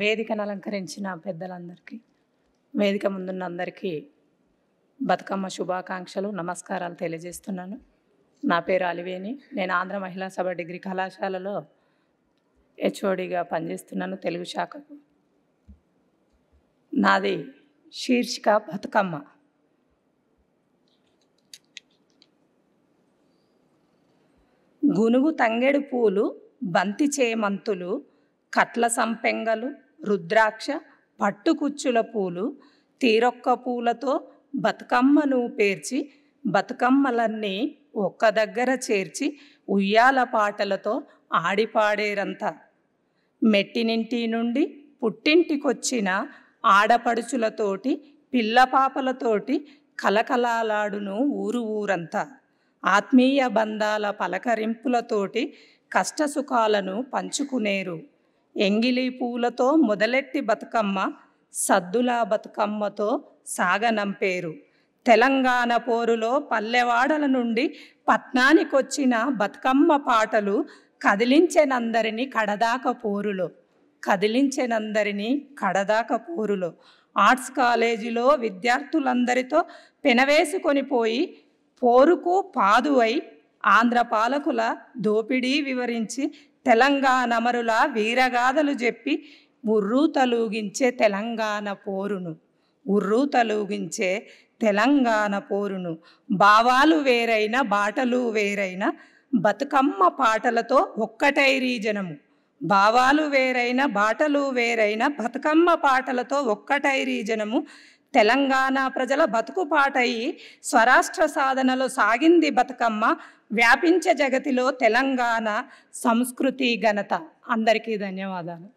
వేదికను అలంకరించిన పెద్దలందరికీ వేదిక ముందున్న అందరికీ బతుకమ్మ శుభాకాంక్షలు నమస్కారాలు తెలియజేస్తున్నాను నా పేరు అలివేణి నేను ఆంధ్ర మహిళా సభ డిగ్రీ కళాశాలలో హెచ్ఓడిగా పనిచేస్తున్నాను తెలుగు శాఖకు నాది శీర్షిక బతుకమ్మ గునుగు తంగెడు పూలు బంతి చేమంతులు కట్ల సంపెంగలు రుద్రాక్ష పట్టుకుచ్చుల పూలు తీరొక్క పూలతో బతుకమ్మను పేర్చి బతుకమ్మలన్నీ ఒక్క దగ్గర చేర్చి ఉయ్యాల పాటలతో ఆడిపాడేరంతా మెట్టినింటి నుండి పుట్టింటికొచ్చిన ఆడపడుచులతోటి పిల్లపాపలతోటి కలకలాలాడును ఊరు ఊరంతా ఆత్మీయ బంధాల పలకరింపులతోటి కష్టసుఖాలను పంచుకునేరు ఎంగిలి పూలతో మొదలెట్టి బతుకమ్మ సద్దులా బతుకమ్మతో సాగనంపేరు తెలంగాణ పోరులో పల్లెవాడల నుండి పట్నానికొచ్చిన బతుకమ్మ పాటలు కదిలించేనందరిని కడదాక పోరులో కదిలించేనందరిని కడదాక పోరులో ఆర్ట్స్ కాలేజీలో విద్యార్థులందరితో పెనవేసుకొని పోయి పోరుకు పాదువై ఆంధ్ర పాలకుల దోపిడీ వివరించి తెలంగాణమరుల వీరగాథలు చెప్పి ఉర్రు తలూగించే తెలంగాణ పోరును ఉర్రు తలూగించే తెలంగాణ పోరును భావాలు వేరైన బాటలు వేరైన బతుకమ్మ పాటలతో ఒక్కటైరీ జనము భావాలు వేరైన బాటలు వేరైన బతుకమ్మ పాటలతో ఒక్కటైరీ జనము తెలంగాణ ప్రజల బతుకుపాటయి స్వరాష్ట్ర సాధనలో సాగింది బతుకమ్మ వ్యాపించే జగతిలో తెలంగాణ సంస్కృతి ఘనత అందరికీ ధన్యవాదాలు